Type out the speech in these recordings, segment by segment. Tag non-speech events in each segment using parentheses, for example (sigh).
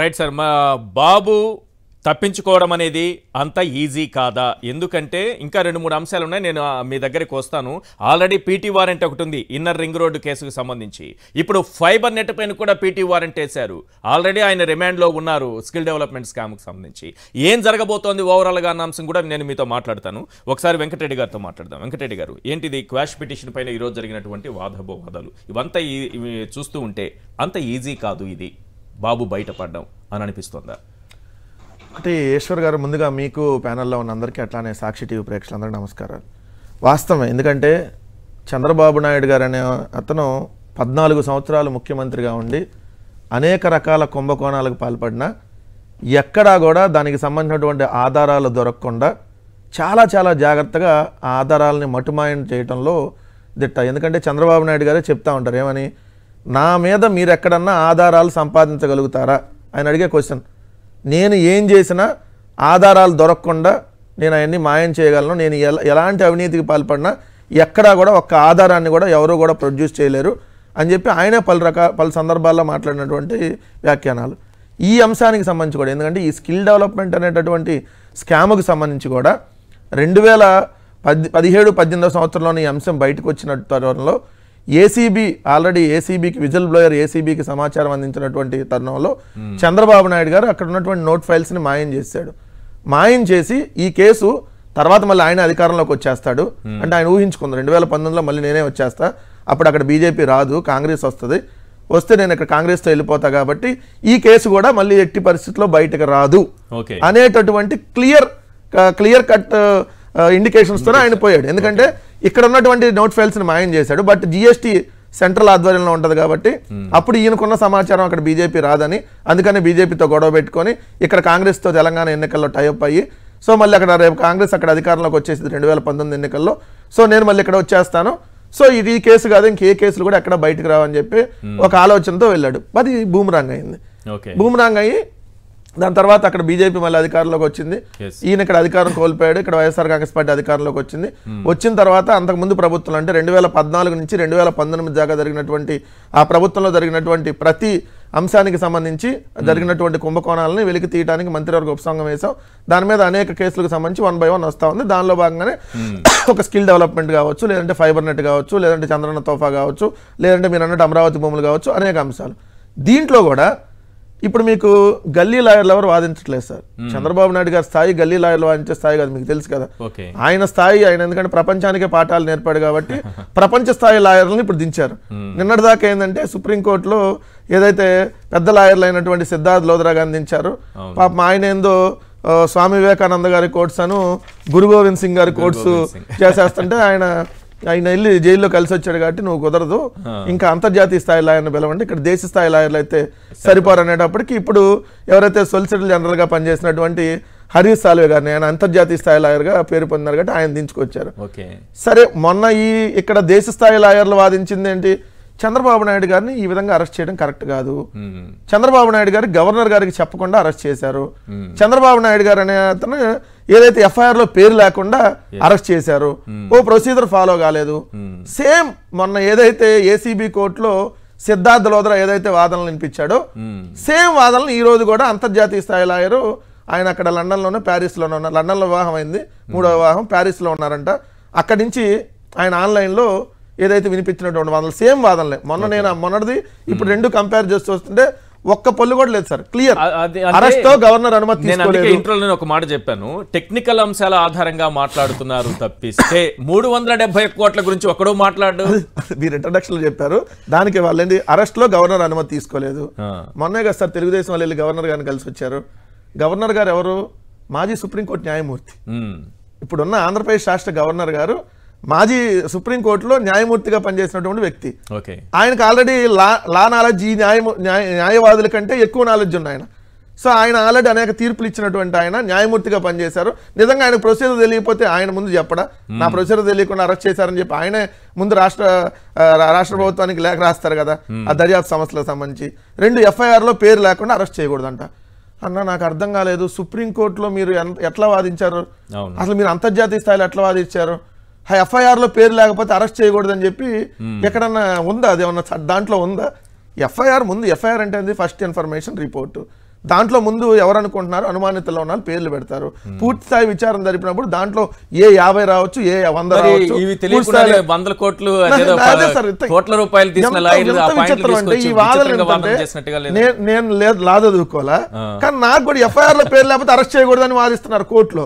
Right sir మా బాబు తప్పించుకోవడం అనేది అంత ఈజీ కాదా ఎందుకంటే ఇంకా రెండు మూడు అంశాలు ఉన్నాయి నేను మీ దగ్గరికి వస్తాను ఆల్రెడీ పీటీ వారెంట్ ఒకటి ఉంది ఇన్నర్ రింగ్ రోడ్డు కేసుకు సంబంధించి ఇప్పుడు ఫైబర్ నెట్ పైన కూడా పీటీ వారెంట్ వేశారు ఆల్రెడీ ఆయన రిమాండ్లో ఉన్నారు స్కిల్ డెవలప్మెంట్ స్కామ్కి సంబంధించి ఏం జరగబోతోంది ఓవరాల్గా అన్న అంశం కూడా నేను మీతో మాట్లాడతాను ఒకసారి వెంకటరెడ్డి గారితో మాట్లాడదాం వెంకటరెడ్డి గారు ఏంటిది క్వాష్ పిటిషన్ పైన ఈరోజు జరిగినటువంటి వాదభోవాదాలు ఇవంతా చూస్తూ ఉంటే అంత ఈజీ కాదు ఇది బాబు బయటపడ్డాం అని అనిపిస్తుందా అంటే ఈశ్వర్ గారు ముందుగా మీకు ప్యానల్లో ఉన్న అందరికీ అట్లానే సాక్షి టీవీ ప్రేక్షకులందరికీ నమస్కారాలు వాస్తవం ఎందుకంటే చంద్రబాబు నాయుడు గారు అనే అతను పద్నాలుగు సంవత్సరాలు ముఖ్యమంత్రిగా ఉండి అనేక రకాల కుంభకోణాలకు పాల్పడిన ఎక్కడా కూడా దానికి సంబంధించినటువంటి ఆధారాలు దొరకకుండా చాలా చాలా జాగ్రత్తగా ఆధారాలని మటుమాయం చేయడంలో దిట్ట ఎందుకంటే చంద్రబాబు నాయుడు గారే చెప్తా ఉంటారు ఏమని నా మీద మీరు ఎక్కడన్నా ఆధారాలు సంపాదించగలుగుతారా ఆయన అడిగే క్వశ్చన్ నేను ఏం చేసినా ఆధారాలు దొరకకుండా నేను అవన్నీ మాయం చేయగలను నేను ఎలాంటి అవినీతికి పాల్పడినా ఎక్కడా కూడా ఒక్క ఆధారాన్ని కూడా ఎవరు కూడా ప్రొడ్యూస్ చేయలేరు అని చెప్పి ఆయనే పలు రకాల పలు సందర్భాల్లో మాట్లాడినటువంటి వ్యాఖ్యానాలు ఈ అంశానికి సంబంధించి కూడా ఎందుకంటే ఈ స్కిల్ డెవలప్మెంట్ అనేటటువంటి స్కామ్కి సంబంధించి కూడా రెండు వేల పది పదిహేడు పద్దెనిమిదవ సంవత్సరంలోని ఈ అంశం బయటకు వచ్చిన తరంలో ఏసీబీ ఆల్రెడీ ఏసీబీకి విజిల్ బ్లోయర్ ఏసీబీకి సమాచారం అందించినటువంటి తరుణంలో చంద్రబాబు నాయుడు గారు అక్కడ ఉన్నటువంటి నోట్ ఫైల్స్ని మాయం చేశాడు మాయం చేసి ఈ కేసు తర్వాత మళ్ళీ ఆయన అధికారంలోకి వచ్చేస్తాడు hmm. అంటే ఆయన ఊహించుకుంది రెండు వేల పంతొమ్మిదిలో మళ్ళీ నేనే వచ్చేస్తా అప్పుడు అక్కడ బీజేపీ రాదు కాంగ్రెస్ వస్తుంది వస్తే నేను ఇక్కడ కాంగ్రెస్తో వెళ్ళిపోతా కాబట్టి ఈ కేసు కూడా మళ్ళీ ఎట్టి పరిస్థితుల్లో బయటకు రాదు అనేటటువంటి క్లియర్ క్లియర్ కట్ ఇండికేషన్స్ ఆయన పోయాడు ఎందుకంటే ఇక్కడ ఉన్నటువంటి నోట్ ఫైల్స్ని మాయం చేశాడు బట్ జిఎస్టీ సెంట్రల్ ఆధ్వర్యంలో ఉంటుంది కాబట్టి hmm. అప్పుడు ఈయనకున్న సమాచారం అక్కడ బీజేపీ రాదని అందుకని బీజేపీతో గొడవ పెట్టుకొని ఇక్కడ కాంగ్రెస్తో తెలంగాణ ఎన్నికల్లో టైప్ అయ్యి సో మళ్ళీ అక్కడ రేపు కాంగ్రెస్ అక్కడ అధికారంలోకి వచ్చేసింది రెండు వేల పంతొమ్మిది ఎన్నికల్లో సో నేను మళ్ళీ ఇక్కడ వచ్చేస్తాను సో ఇది ఈ కేసు కాదు ఇంకే కేసులు కూడా ఎక్కడ బయటకు రావని చెప్పి hmm. ఒక ఆలోచనతో వెళ్ళాడు అది బూమరాంగ్ అయింది బూమరాంగ్ అయ్యి దాని తర్వాత అక్కడ బీజేపీ మళ్ళీ అధికారంలోకి వచ్చింది ఈయన ఇక్కడ అధికారం కోల్పోయాడు ఇక్కడ వైఎస్ఆర్ కాంగ్రెస్ పార్టీ అధికారంలోకి వచ్చింది hmm. వచ్చిన తర్వాత అంతకుముందు ప్రభుత్వం అంటే రెండు వేల పద్నాలుగు నుంచి రెండు వేల పంతొమ్మిది దాకా జరిగినటువంటి ఆ ప్రభుత్వంలో జరిగినటువంటి ప్రతి అంశానికి సంబంధించి hmm. జరిగినటువంటి కుంభకోణాలని వెలికి తీయడానికి మంత్రివర్గ ఉపసంగం వేశాం దాని మీద అనేక కేసులకు సంబంధించి వన్ బై వన్ వస్తూ ఉంది దానిలో భాగంగానే hmm. ఒక స్కిల్ డెవలప్మెంట్ కావచ్చు లేదంటే ఫైబర్ నెట్ కావచ్చు లేదంటే చంద్రన్న తోఫా కావచ్చు లేదంటే మీరు అన్నట్టు అమరావతి భూములు కావచ్చు అనేక అంశాలు దీంట్లో కూడా ఇప్పుడు మీకు గల్లీ లాయర్లు ఎవరు వాదించట్లేదు సార్ చంద్రబాబు నాయుడు గారి స్థాయి గల్లీ లాయర్లు వాదించే స్థాయి కాదు మీకు తెలుసు కదా ఆయన స్థాయి ఆయన ఎందుకంటే ప్రపంచానికే పాఠాలు నేర్పాడు కాబట్టి (laughs) ప్రపంచ స్థాయి లాయర్లను ఇప్పుడు దించారు నిన్నటిదాకా ఏంటంటే సుప్రీంకోర్టులో ఏదైతే పెద్ద లాయర్లు అయినటువంటి సిద్ధార్థ్ లోదరా గారిని దించారు పాపం ఆయన ఏందో స్వామి వివేకానంద గారి కోర్ట్స్ అను గురు గోవింద్ సింగ్ గారి కోర్ట్స్ చేసేస్తుంటే ఆయన ఆయన వెళ్ళి జైల్లో కలిసి వచ్చాడు కాబట్టి నువ్వు కుదరదు ఇంకా అంతర్జాతీయ స్థాయి లాయర్ని పిలవండి ఇక్కడ దేశ స్థాయి లాయర్లు అయితే సరిపోరు అనేటప్పటికి ఇప్పుడు ఎవరైతే సొలిసిటర్ జనరల్గా పనిచేసినటువంటి హరీష్ సాల్వే గారిని ఆయన అంతర్జాతీయ స్థాయి లాయర్గా పేరు పొందినారు కాబట్టి ఆయన దించుకొచ్చారు సరే మొన్న ఈ ఇక్కడ దేశ స్థాయి లాయర్లు వాదించింది ఏంటి చంద్రబాబు నాయుడు గారిని ఈ విధంగా అరెస్ట్ చేయడం కరెక్ట్ కాదు చంద్రబాబు నాయుడు గారు గవర్నర్ గారికి చెప్పకుండా అరెస్ట్ చేశారు చంద్రబాబు నాయుడు గారు అనే అతను ఏదైతే ఎఫ్ఐఆర్ లో పేరు లేకుండా అరెస్ట్ చేశారు ఓ ప్రొసీజర్ ఫాలో కాలేదు సేమ్ మొన్న ఏదైతే ఏసీబీ కోర్టులో సిద్ధార్థ లోదర ఏదైతే వాదనలు వినిపించాడో సేమ్ వాదనలు ఈ రోజు కూడా అంతర్జాతీయ స్థాయి లాయర్ ఆయన అక్కడ లండన్లోనే ప్యారిస్లోనే ఉన్నారు లండన్లో వివాహం అయింది మూడో వివాహం ప్యారిస్లో ఉన్నారంట అక్కడి నుంచి ఆయన ఆన్లైన్లో ఏదైతే వినిపించినటువంటి వాదనలు సేమ్ వాదనలే మొన్న నేను మొన్నటిది ఇప్పుడు రెండు కంపేర్ చేస్తూ వస్తుంటే ఒక్క పొల్లు కూడా లేదు సార్ క్లియర్ అరెస్ట్ గవర్నర్ అనుమతి ఇంట్రోలో నేను ఒక మాట చెప్పాను టెక్నికల్ అంశాల ఆధారంగా మాట్లాడుతున్నారు తప్పిస్తే మూడు వందల డెబ్బై కోట్ల గురించి ఒకడో మాట్లాడు మీరు ఇంట్రడక్షన్ లో చెప్పారు దానికి వాళ్ళేంటి అరెస్ట్ లో గవర్నర్ అనుమతి తీసుకోలేదు మొన్నే కదా సార్ తెలుగుదేశం వాళ్ళు గవర్నర్ గారిని కలిసి వచ్చారు గవర్నర్ గారు ఎవరు మాజీ సుప్రీంకోర్టు న్యాయమూర్తి ఇప్పుడున్న ఆంధ్రప్రదేశ్ రాష్ట్ర గవర్నర్ గారు మాజీ సుప్రీంకోర్టులో న్యాయమూర్తిగా పనిచేసినటువంటి వ్యక్తి ఆయనకు ఆల్రెడీ లా లా నాలెడ్జ్ ఈ న్యాయ న్యాయవాదుల కంటే ఎక్కువ నాలెడ్జ్ ఉంది ఆయన సో ఆయన ఆల్రెడీ అనేక తీర్పులు ఇచ్చినటువంటి ఆయన న్యాయమూర్తిగా పనిచేశారు నిజంగా ఆయన ప్రొసీజర్ తెలియకపోతే ఆయన ముందు చెప్పడా నా hmm. ప్రొసీజర్ తెలియకుండా అరెస్ట్ చేశారని చెప్పి ఆయనే ముందు రాష్ట్ర రాష్ట్ర ప్రభుత్వానికి లేఖ రాస్తారు కదా hmm. ఆ దర్యాప్తు సంస్థలకు సంబంధించి రెండు ఎఫ్ఐఆర్లో పేరు లేకుండా అరెస్ట్ చేయకూడదంట అన్న నాకు అర్థం కాలేదు సుప్రీంకోర్టులో మీరు ఎట్లా వాదించారు అసలు మీరు అంతర్జాతీయ స్థాయిలో ఎట్లా వాదించారు ఎఫ్ఐఆర్లో పేరు లేకపోతే అరెస్ట్ చేయకూడదని చెప్పి ఎక్కడన్నా ఉందా అది ఏమన్నా దాంట్లో ఉందా ఎఫ్ఐఆర్ ముందు ఎఫ్ఐఆర్ అంటే ఫస్ట్ ఇన్ఫర్మేషన్ రిపోర్టు దాంట్లో ముందు ఎవరు అనుకుంటున్నారు అనుమానితుల్లో ఉన్న పేర్లు పెడతారు పూర్తి స్థాయి విచారణ జరిపినప్పుడు దాంట్లో ఏ యాభై రావచ్చు ఏ వంద వందల కోట్లు (laughs) కోట్ల రూపాయలు నేను లాదదుకోవాలా కానీ నాకు కూడా ఎఫ్ఐఆర్ లో పేరు లేకపోతే అరెస్ట్ చేయకూడదని వాదిస్తున్నారు కోర్టులో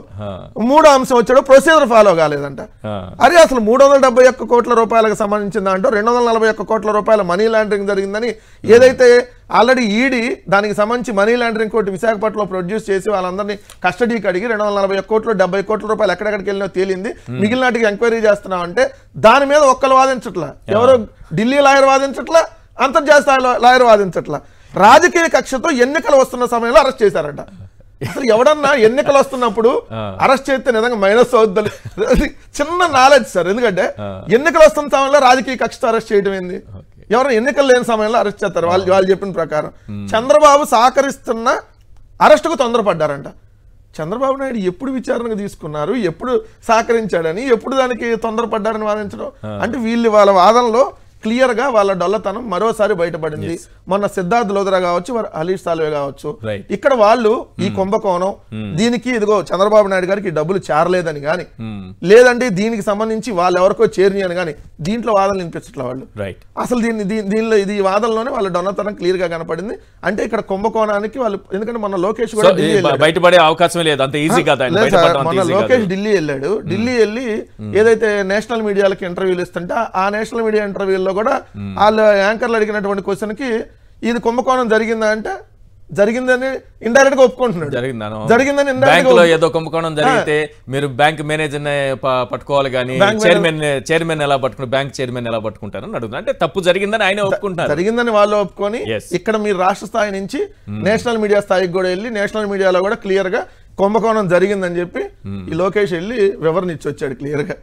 మూడో అంశం వచ్చాడు ప్రొసీజర్ ఫాలో కాలేదంట అరే అసలు మూడు వందల డెబ్బై ఒక్క కోట్ల రూపాయలకు సంబంధించిన దాంట్లో రెండు వందల నలభై ఒక్క కోట్ల రూపాయల మనీ లాండరింగ్ జరిగిందని ఏదైతే ఆల్రెడీ ఈడీ దానికి సంబంధించి మనీ లాండరింగ్ కోర్టు విశాఖపట్నంలో ప్రొడ్యూస్ చేసి వాళ్ళందరినీ కస్టడీకి అడిగి రెండు వందల నలభై కోట్లు డెబ్బై కోట్ల రూపాయలు ఎక్కడెక్కడికి వెళ్ళినో తేలింది hmm. మిగిలినటికి ఎంక్వైరీ చేస్తున్నావు అంటే దాని మీద ఒక్కరు వాదించట్ల ఎవరు ఢిల్లీ లాయర్ వాదించట్ల అంతర్జాతీయ లాయర్ వాదించట్ల రాజకీయ కక్షతో ఎన్నికలు వస్తున్న సమయంలో అరెస్ట్ చేశారట అసలు ఎవడన్నా ఎన్నికలు వస్తున్నప్పుడు (laughs) ah. అరెస్ట్ చేస్తే నిజంగా మైనస్ అవుద్దు చిన్న నాలెడ్జ్ సార్ ఎందుకంటే ah. ఎన్నికలు వస్తున్న సమయంలో రాజకీయ కక్షతో అరెస్ట్ చేయడం ఏంది ah. ఎవరైనా ఎన్నికలు లేని సమయంలో అరెస్ట్ చేస్తారు వాళ్ళు వాళ్ళు చెప్పిన ప్రకారం చంద్రబాబు సహకరిస్తున్న అరెస్టుకు తొందరపడ్డారంట చంద్రబాబు నాయుడు ఎప్పుడు విచారణకు తీసుకున్నారు ఎప్పుడు సహకరించాడని ఎప్పుడు దానికి తొందరపడ్డారని వాదించడం అంటే వీళ్ళు వాళ్ళ వాదనలో క్లియర్గా వాళ్ళ డొల్లతనం మరోసారి బయటపడింది మొన్న సిద్ధార్థ్ లోదరా కావచ్చు మరి అలీష్ సాల్వే కావచ్చు ఇక్కడ వాళ్ళు ఈ hmm. కుంభకోణం hmm. దీనికి ఇదిగో చంద్రబాబు నాయుడు గారికి డబ్బులు చేరలేదని గాని hmm. లేదంటే దీనికి సంబంధించి వాళ్ళు ఎవరికో చేరిని అని కానీ దీంట్లో వాదనలు వినిపించట్లే వాళ్ళు అసలు దీన్ని దీనిలో ఇది వాదనలోనే వాళ్ళ డొన్నతనం క్లియర్ గా కనపడింది అంటే ఇక్కడ కుంభకోణానికి వాళ్ళు ఎందుకంటే మన లోకేష్ కూడా బయటపడే అవకాశం లేదు అంత ఈజీ మన లోకేష్ ఢిల్లీ వెళ్ళాడు ఢిల్లీ వెళ్ళి ఏదైతే నేషనల్ మీడియాలకు ఇంటర్వ్యూలు ఇస్తుంటే ఆ నేషనల్ మీడియా ఇంటర్వ్యూలో ఇంటర్వ్యూలో కూడా వాళ్ళు యాంకర్లు అడిగినటువంటి క్వశ్చన్కి ఇది కుంభకోణం జరిగిందా అంటే జరిగిందని ఇండైరెక్ట్ గా ఒప్పుకుంటున్నాడు జరిగిందని ఏదో కుంభకోణం జరిగితే మీరు బ్యాంక్ మేనేజర్ పట్టుకోవాలి కానీ చైర్మన్ చైర్మన్ ఎలా పట్టుకుంటారు బ్యాంక్ చైర్మన్ ఎలా పట్టుకుంటారు అని అడుగుతున్నారు అంటే తప్పు జరిగిందని ఆయన ఒప్పుకుంటారు జరిగిందని వాళ్ళు ఒప్పుకొని ఇక్కడ మీరు రాష్ట్ర స్థాయి నుంచి hmm. నేషనల్ మీడియా స్థాయికి కూడా వెళ్ళి నేషనల్ మీడియాలో కూడా క్లియర్ గా కుంభకోణం జరిగిందని చెప్పి hmm. ఈ లోకేష్ వెళ్ళి వివరణ ఇచ్చి వచ్చాడు క్లియర్ గా